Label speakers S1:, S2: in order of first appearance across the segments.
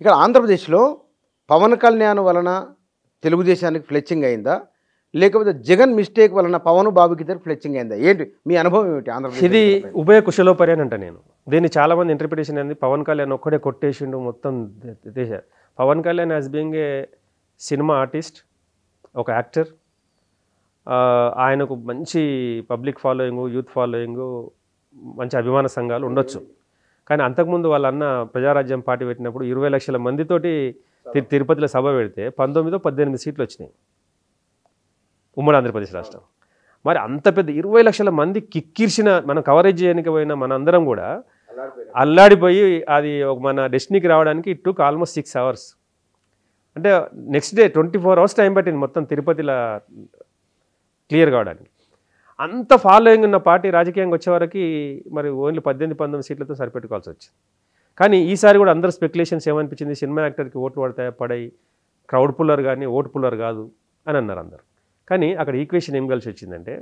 S1: ఇక్కడ ఆంధ్రప్రదేశ్లో పవన్ కళ్యాణ్ వలన తెలుగుదేశానికి ఫ్లెచ్చింగ్ అయిందా లేకపోతే జగన్ మిస్టేక్ వలన పవన్ బాబుకి ఇద్దరు ఫ్లెచ్చింగ్ అయిందా ఏంటి మీ అనుభవం ఏమిటి ఆంధ్రప్రదేశ్ ఇది ఉభయ కుశలోపరి అని అంట నేను దీన్ని చాలామంది ఇంటర్ప్రిటేషన్ అనేది పవన్ కళ్యాణ్ ఒక్కడే కొట్టేసిండు మొత్తం దేశ Pawan Kalyan as being a cinema artist ఒక యాక్టర్ ఆయనకు మంచి పబ్లిక్ ఫాలోయింగు యూత్ ఫాలోయింగు మంచి అభిమాన సంఘాలు ఉండొచ్చు కానీ అంతకుముందు వాళ్ళన్న ప్రజారాజ్యం పార్టీ పెట్టినప్పుడు ఇరవై లక్షల మందితోటి తిరుపతిలో సభ పెడితే పంతొమ్మిదో పద్దెనిమిది సీట్లు వచ్చినాయి ఉమ్మడి ఆంధ్రప్రదేశ్ రాష్ట్రం మరి అంత పెద్ద ఇరవై లక్షల మంది కిక్కిర్చిన మనం కవరేజ్ చేయడానికి పోయిన మనందరం కూడా అల్లాడిపోయి అది ఒక మన డెస్టినీకి రావడానికి it took almost six hours అంటే next day twenty four hours time పట్టింది మొత్తం తిరుపతిలో క్లియర్ కావడానికి అంత ఫాలోయింగ్ ఉన్న పార్టీ రాజకీయంగా వచ్చేవరకు మరి ఓన్లీ పద్దెనిమిది పంతొమ్మిది సీట్లతో సరిపెట్టుకోవాల్సి వచ్చింది కానీ ఈసారి కూడా అందరు స్పెక్యులేషన్స్ ఏమనిపించింది సినిమా యాక్టర్కి ఓట్లు పడతాయి పడాయి క్రౌడ్ పుల్లర్ కానీ ఓటు పుల్లర్ కాదు అని అన్నారు అందరు కానీ అక్కడ ఈక్వేషన్ ఏం కలిసి వచ్చిందంటే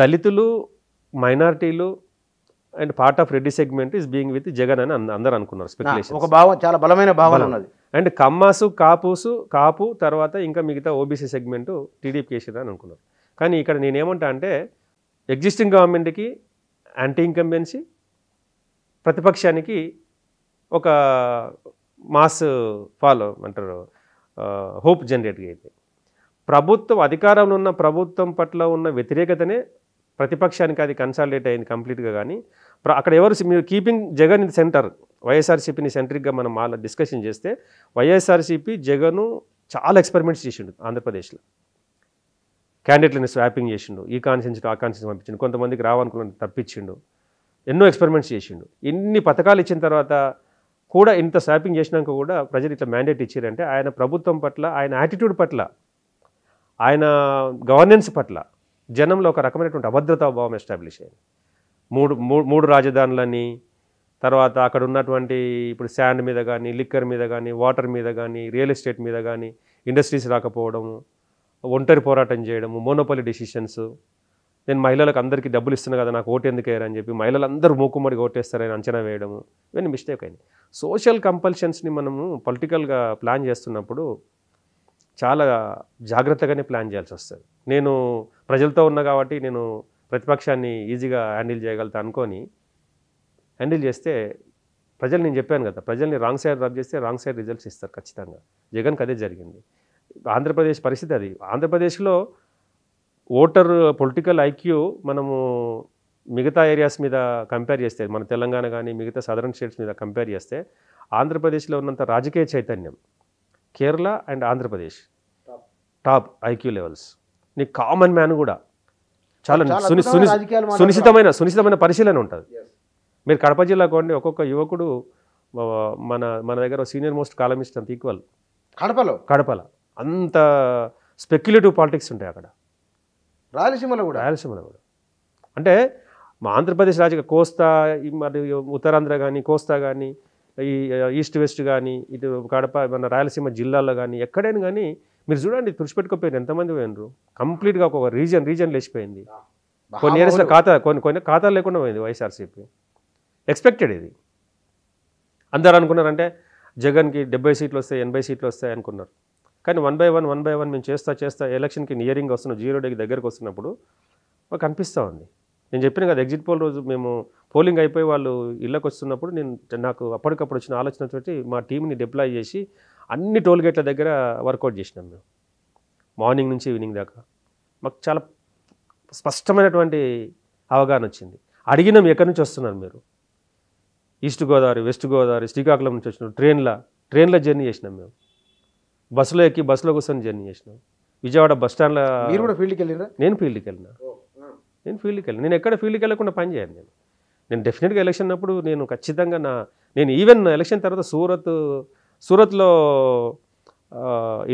S1: దళితులు మైనారిటీలు and part of Reddy segment is being with Jagan అని అందరు అనుకున్నారు స్పెక్యులేషన్ ఒక భావం చాలా బలమైన భావన ఉన్నది అండ్ కమ్మాసు కాపుసు కాపు తర్వాత ఇంకా మిగతా ఓబీసీ సెగ్మెంట్ టీడీపీ కేసీఆర్ అని అనుకున్నారు కానీ ఇక్కడ నేనేమంటా అంటే ఎగ్జిస్టింగ్ గవర్నమెంట్కి యాంటీ ఇన్కంబెన్సీ ప్రతిపక్షానికి ఒక మాస్ ఫాలో అంటారు హోప్ జనరేట్ అయితే ప్రభుత్వం అధికారంలో ఉన్న ప్రభుత్వం పట్ల ఉన్న వ్యతిరేకతనే ప్రతిపక్షానికి అది కన్సాలిడేట్ అయింది కంప్లీట్గా కానీ అక్కడ ఎవరు మీరు కీపింగ్ జగన్ ఇది సెంటర్ వైఎస్ఆర్సీపీని సెంట్రిక్గా మనం మాలో డిస్కషన్ చేస్తే వైఎస్ఆర్సీపీ జగను చాలా ఎక్స్పెరిమెంట్స్ చేసిండు ఆంధ్రప్రదేశ్లో క్యాండిడేట్లని స్వాపింగ్ చేసిండు ఈ కాన్సెన్స్ ఆ కాన్సెన్స్ పంపించిండు కొంతమందికి రావాలనుకున్న తప్పించిండు ఎన్నో ఎక్స్పెరిమెంట్స్ చేసిండు ఇన్ని పథకాలు ఇచ్చిన తర్వాత కూడా ఇంత స్వాపింగ్ చేసినాక కూడా ప్రజలు ఇట్లా మ్యాండేట్ ఇచ్చారంటే ఆయన ప్రభుత్వం పట్ల ఆయన యాటిట్యూడ్ పట్ల ఆయన గవర్నెన్స్ పట్ల జనంలో ఒక రకమైనటువంటి భావం ఎస్టాబ్లిష్ అయింది మూడు మూడు రాజధానులని తర్వాత అక్కడ ఉన్నటువంటి ఇప్పుడు శాండ్ మీద కానీ లిక్కర్ మీద కానీ వాటర్ మీద కానీ రియల్ ఎస్టేట్ మీద కానీ ఇండస్ట్రీస్ రాకపోవడము ఒంటరి పోరాటం చేయడము మోనోపల్లి డెసిషన్స్ నేను మహిళలకు అందరికీ డబ్బులు ఇస్తున్నాను కదా నాకు ఓటు ఎందుకు అని చెప్పి మహిళలందరూ మూకుమ్మడిగా ఓటేస్తారని అంచనా వేయడము ఇవన్నీ మిస్టేక్ అయింది సోషల్ కంపల్షన్స్ని మనము పొలిటికల్గా ప్లాన్ చేస్తున్నప్పుడు చాలా జాగ్రత్తగానే ప్లాన్ చేయాల్సి వస్తుంది నేను ప్రజలతో ఉన్నా కాబట్టి నేను ప్రతిపక్షాన్ని ఈజీగా హ్యాండిల్ చేయగలుగుతా అనుకొని హ్యాండిల్ చేస్తే ప్రజలు నేను చెప్పాను కదా ప్రజల్ని రాంగ్ సైడ్ రబ్ చేస్తే రాంగ్ సైడ్ రిజల్ట్స్ ఇస్తారు ఖచ్చితంగా జగన్కి అదే జరిగింది ఆంధ్రప్రదేశ్ పరిస్థితి అది ఆంధ్రప్రదేశ్లో ఓటర్ పొలిటికల్ ఐక్యూ మనము మిగతా ఏరియాస్ మీద కంపేర్ చేస్తే మన తెలంగాణ కానీ మిగతా సదరన్ స్టేట్స్ మీద కంపేర్ చేస్తే ఆంధ్రప్రదేశ్లో ఉన్నంత రాజకీయ చైతన్యం Kerala and Andhra Pradesh top IQ levels నీ కామన్ మ్యాన్ కూడా చాలా సునిశ్చితమైన సునిశ్చితమైన పరిశీలన ఉంటుంది మీరు కడప జిల్లా అండి ఒక్కొక్క యువకుడు మన మన దగ్గర సీనియర్ మోస్ట్ కాలమిస్ట్ అంత ఈక్వల్ కడపలో కడపలో అంత స్పెక్యులేటివ్ పాలిటిక్స్ ఉంటాయి అక్కడ రాయలసీమలో కూడా రాయలసీమలో కూడా అంటే మా ఆంధ్రప్రదేశ్ రాజకీయ కోస్తా మరి ఉత్తరాంధ్ర కానీ కోస్తా కానీ ఈ ఈస్ట్ వెస్ట్ కానీ ఇటు కడప మన రాయలసీమ జిల్లాల్లో కానీ ఎక్కడైనా కానీ మీరు చూడండి తుడిచిపెట్టుకోపోయారు ఎంతమంది పోయినరు కంప్లీట్గా ఒక రీజన్ రీజన్ లేచిపోయింది కొన్ని ఏరియాస్లో ఖాతా కొన్ని కొన్ని ఖాతాలు లేకుండా పోయింది వైఎస్ఆర్సీపీ ఎక్స్పెక్టెడ్ ఇది అందరు అనుకున్నారంటే జగన్కి డెబ్బై సీట్లు వస్తాయి ఎనభై సీట్లు వస్తాయి అనుకున్నారు కానీ one by one one by one మేము చేస్తా చేస్తా ఎలక్షన్కి నియరింగ్ వస్తున్న జీరో డేకి దగ్గరకు వస్తున్నప్పుడు మాకు అనిపిస్తూ ఉంది నేను చెప్పిన కదా ఎగ్జిట్ పోల్ రోజు మేము పోలింగ్ అయిపోయి వాళ్ళు ఇళ్ళకి వస్తున్నప్పుడు నేను నాకు అప్పటికప్పుడు వచ్చిన ఆలోచన మా టీంని డిప్లాయ్ చేసి అన్ని టోల్ గేట్ల దగ్గర వర్కౌట్ చేసినాం మేము మార్నింగ్ నుంచి ఈవినింగ్ దాకా మాకు చాలా స్పష్టమైనటువంటి అవగాహన వచ్చింది అడిగినాం ఎక్కడి నుంచి వస్తున్నారు మీరు ఈస్ట్ గోదావరి వెస్ట్ గోదావరి శ్రీకాకుళం నుంచి వచ్చినాం ట్రైన్లో ట్రైన్లో జర్నీ చేసినాం మేము బస్సులో ఎక్కి బస్సులో కూర్చొని జర్నీ చేసిన విజయవాడ బస్ స్టాండ్లో మీరు కూడా ఫీల్డ్కి వెళ్ళినా నేను ఫీల్డ్కి వెళ్ళినా నేను ఫీల్డ్కి వెళ్ళిన నేను ఎక్కడ ఫీల్డ్కి వెళ్ళకుండా పని చేయను నేను నేను డెఫినెట్గా ఎలక్షన్ అప్పుడు నేను ఖచ్చితంగా నా నేను ఈవెన్ ఎలక్షన్ తర్వాత సూరత్ సూరత్లో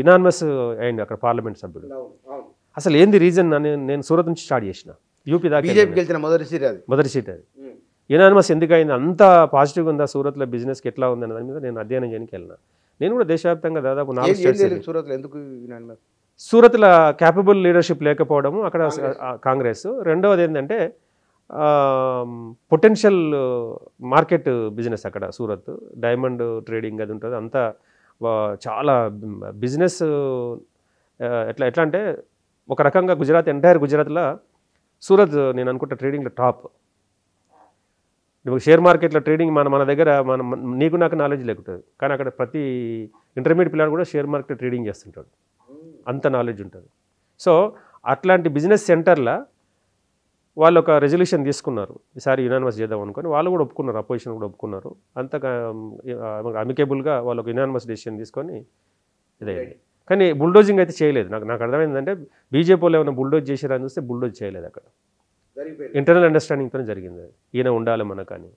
S1: ఇనానమస్ అయింది అక్కడ పార్లమెంట్ సభ్యుడు అసలు ఏంది రీజన్ అని నేను సూరత్ నుంచి స్టార్ట్ చేసిన యూపీ దాకా బీజేపీకి వెళ్తున్న మొదటి సీట్ అది మొదటి సీట్ అది ఇనానమస్ ఎందుకు అయింది అంత పాజిటివ్గా ఉందా సూరత్లో బిజినెస్కి ఎట్లా ఉందనే దాని మీద నేను అధ్యయనం చేయడానికి వెళ్ళినా నేను కూడా దేశవ్యాప్తంగా దాదాపు నాలుగు సూరత్ ఎందుకు సూరత్లో క్యాపబుల్ లీడర్షిప్ లేకపోవడము అక్కడ కాంగ్రెస్ రెండవది ఏంటంటే పొటెన్షియల్ మార్కెట్ బిజినెస్ అక్కడ సూరత్ డైమండ్ ట్రేడింగ్ అది ఉంటుంది అంతా చాలా బిజినెస్ ఎట్లా ఎట్లా అంటే ఒక రకంగా గుజరాత్ ఎంటైర్ గుజరాత్లో సూరత్ నేను అనుకుంటా ట్రేడింగ్లో టాప్ నువ్వు షేర్ మార్కెట్లో ట్రేడింగ్ మన మన దగ్గర మన నీకు నాకు నాలెడ్జ్ లేకుంటుంది కానీ అక్కడ ప్రతి ఇంటర్మీడియట్ పిల్లలు కూడా షేర్ మార్కెట్ ట్రేడింగ్ చేస్తుంటాడు అంత నాలెడ్జ్ ఉంటుంది సో అట్లాంటి బిజినెస్ సెంటర్లో వాళ్ళు ఒక రెజల్యూషన్ తీసుకున్నారు ఈసారి యునానిమస్ చేద్దాం అనుకొని వాళ్ళు కూడా ఒప్పుకున్నారు అపోజిషన్ కూడా ఒప్పుకున్నారు అంత అమికేబుల్గా వాళ్ళు ఒక యునానిమస్ డెసిషన్ తీసుకొని ఇదయ్యింది కానీ బుల్డోజింగ్ అయితే చేయలేదు నాకు నాకు అర్థమైందంటే బీజేపీలో ఏమైనా బుల్డోజ్ చేశారని చూస్తే బుల్డోజ్ చేయలేదు అక్కడ ఇంటర్నల్ అండర్స్టాండింగ్తోనే జరిగింది ఈయన ఉండాలి మనకని